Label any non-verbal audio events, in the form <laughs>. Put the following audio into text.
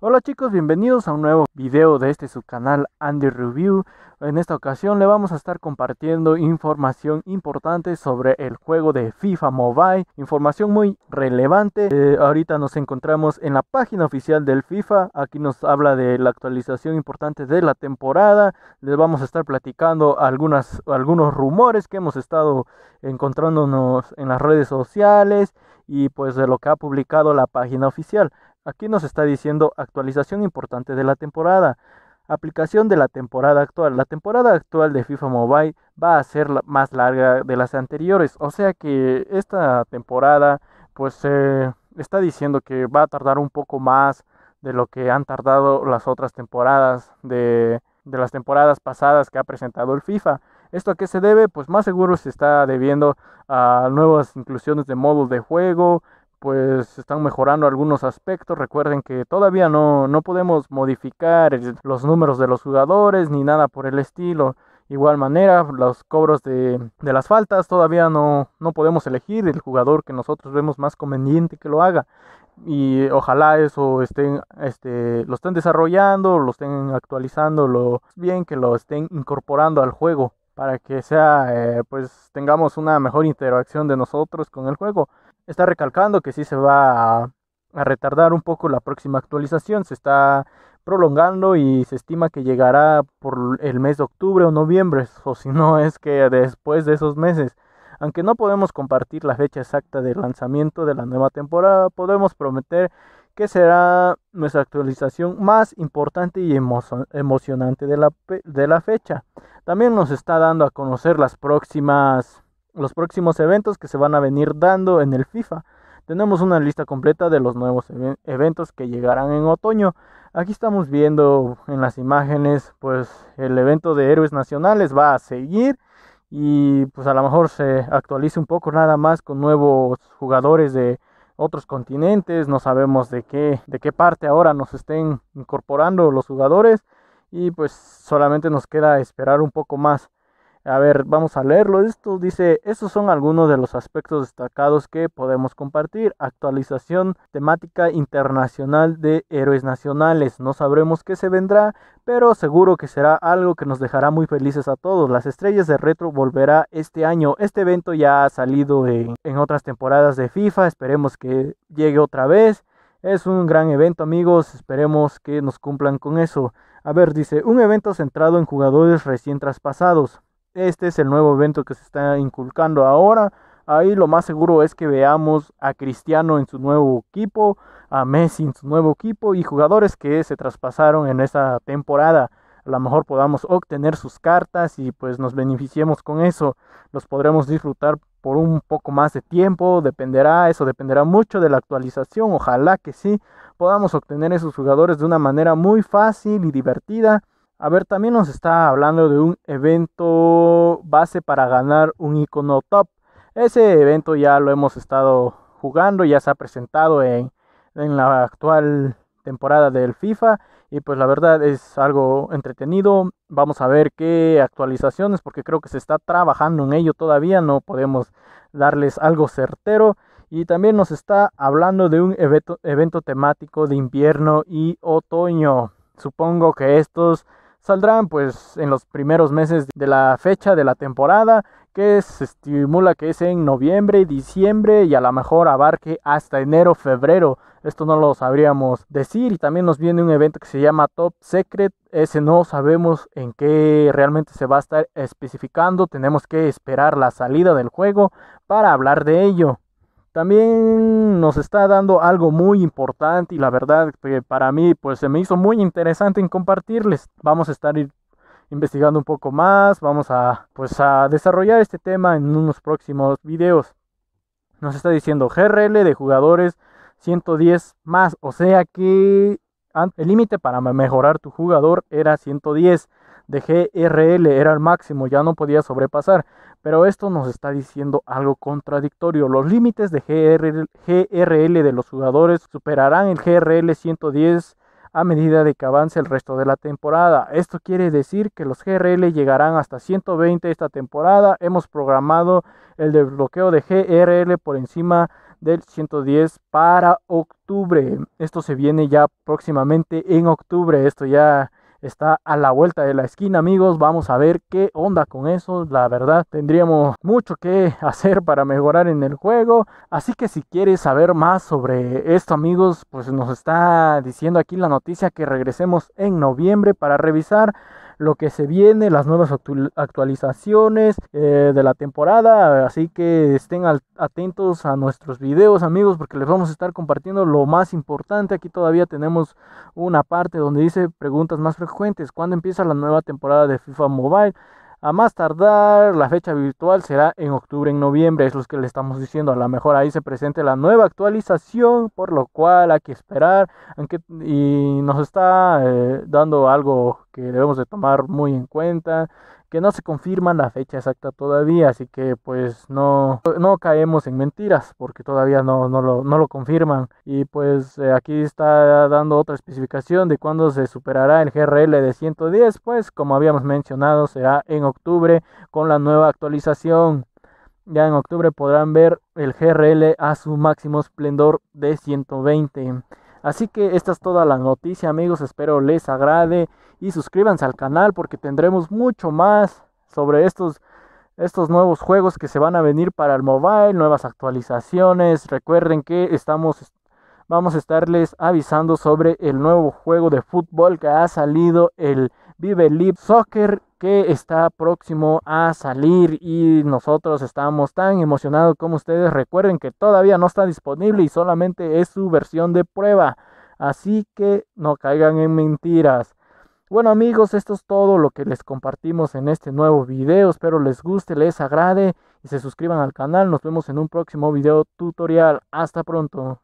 Hola chicos, bienvenidos a un nuevo video de este canal Andy Review. En esta ocasión le vamos a estar compartiendo información importante sobre el juego de FIFA Mobile, información muy relevante. Eh, ahorita nos encontramos en la página oficial del FIFA, aquí nos habla de la actualización importante de la temporada. Les vamos a estar platicando algunos rumores que hemos estado encontrándonos en las redes sociales y pues de lo que ha publicado la página oficial. Aquí nos está diciendo actualización importante de la temporada. Aplicación de la temporada actual. La temporada actual de FIFA Mobile va a ser más larga de las anteriores. O sea que esta temporada pues está diciendo que va a tardar un poco más de lo que han tardado las otras temporadas de, de las temporadas pasadas que ha presentado el FIFA. ¿Esto a qué se debe? Pues más seguro se está debiendo a nuevas inclusiones de modos de juego, pues están mejorando algunos aspectos. Recuerden que todavía no, podemos modificar los números de los jugadores ni nada por el estilo. Igual manera, los cobros de, las faltas todavía no, podemos elegir el jugador que nosotros vemos más conveniente que lo haga. Y ojalá eso estén, este, lo estén desarrollando, lo estén actualizando, lo bien que lo estén incorporando al juego para que sea, eh, pues tengamos una mejor interacción de nosotros con el juego está recalcando que sí se va a, retardar un poco la próxima actualización, se está prolongando y se estima que llegará por el mes de octubre o noviembre, <laughs> o si no es que después de esos meses. Aunque no podemos compartir la fecha exacta del lanzamiento de la nueva temporada, podemos prometer que será nuestra actualización más importante y emocionante de la, de la fecha. También nos está dando a conocer las próximas los próximos eventos que se van a venir dando en el FIFA. Tenemos una lista completa de los nuevos eventos que llegarán en otoño. Aquí estamos viendo en las imágenes, pues el evento de héroes nacionales va a seguir y pues a lo mejor se actualice un poco nada más con nuevos jugadores de otros continentes, no sabemos de qué de qué parte ahora nos estén incorporando los jugadores y pues solamente nos queda esperar un poco más. A ver, vamos a leerlo. Esto dice, estos son algunos de los aspectos destacados que podemos compartir. Actualización temática internacional de héroes nacionales. No sabremos qué se vendrá, pero seguro que será algo que nos dejará muy felices a todos. Las estrellas de retro volverá este año. Este evento ya ha salido en, en otras temporadas de FIFA. Esperemos que llegue otra vez. Es un gran evento amigos, esperemos que nos cumplan con eso. A ver, dice, un evento centrado en jugadores recién traspasados. Este es el nuevo evento que se está inculcando ahora. Ahí lo más seguro es que veamos a Cristiano en su nuevo equipo, a Messi en su nuevo equipo y jugadores que se traspasaron en esa temporada. A lo mejor podamos obtener sus cartas y pues nos beneficiemos con eso. Los podremos disfrutar por un poco más de tiempo, dependerá, eso dependerá mucho de la actualización, ojalá que sí podamos obtener esos jugadores de una manera muy fácil y divertida a ver, también nos está hablando de un evento base para ganar un icono top. Ese evento ya lo hemos estado jugando, ya se ha presentado en, la actual temporada del FIFA y pues la verdad es algo entretenido. Vamos a ver qué actualizaciones porque creo que se está trabajando en ello todavía, no podemos darles algo certero. Y también nos está hablando de un evento, evento temático de invierno y otoño. Supongo que estos saldrán pues en los primeros meses de la fecha de la temporada, que se estimula que es en noviembre, diciembre y a lo mejor abarque hasta enero, febrero. Esto no lo sabríamos decir y también nos viene un evento que se llama Top Secret. Ese no sabemos en qué realmente se va a estar especificando. Tenemos que esperar la salida del juego para hablar de ello. También nos está dando algo muy importante y la verdad que para mí pues se me hizo muy interesante en compartirles. Vamos a estar investigando un poco más, vamos a pues, a desarrollar este tema en unos próximos videos. Nos está diciendo GRL de jugadores 110 más, o sea que el límite para mejorar tu jugador era 110 de GRL era el máximo, ya no podía sobrepasar. Pero esto nos está diciendo algo contradictorio. Los límites de GRL, de los jugadores superarán el GRL 110 a medida de que avance el resto de la temporada. Esto quiere decir que los GRL llegarán hasta 120 esta temporada. Hemos programado el desbloqueo de GRL por encima del 110 para octubre. Esto se viene ya próximamente en octubre. Esto ya está a la vuelta de la esquina, amigos. Vamos a ver qué onda con eso. La verdad, tendríamos mucho que <laughs> hacer para mejorar en el juego. Así que si quieres saber más sobre esto, amigos, pues nos está diciendo aquí la noticia que regresemos en noviembre para revisar lo que se viene, las nuevas actualizaciones eh, de la temporada. Así que estén atentos a nuestros videos, amigos, porque les vamos a estar compartiendo lo más importante. Aquí todavía tenemos una parte donde dice preguntas más frecuentes. ¿Cuándo empieza la nueva temporada de FIFA Mobile? A más tardar, la fecha virtual será en octubre, en noviembre, es lo que le estamos diciendo. A lo mejor ahí se presente la nueva actualización, por lo cual hay que esperar. Aunque, y nos está eh, dando algo que debemos de tomar muy en cuenta que no se confirma la fecha exacta todavía, así que pues no, no caemos en mentiras porque todavía no, no, lo, confirman. Y pues eh, aquí está dando otra especificación de cuándo se superará el GRL de 110, pues como habíamos mencionado será en octubre con la nueva actualización. Ya en octubre podrán ver el GRL a su máximo esplendor de 120. Así que esta es toda la noticia amigos, espero les agrade y suscríbanse al canal porque tendremos mucho más sobre estos, estos nuevos juegos que se van a venir para el mobile, nuevas actualizaciones. Recuerden que estamos, vamos a estarles avisando sobre el nuevo juego de fútbol que ha salido, el Vive Soccer que está próximo a salir y nosotros estamos tan emocionados como ustedes. Recuerden que todavía no está disponible y solamente es su versión de prueba. Así que no caigan en mentiras. Bueno amigos, esto es todo lo que les compartimos en este nuevo video. Espero les guste, les agrade y se suscriban al canal. Nos vemos en un próximo video tutorial. Hasta pronto.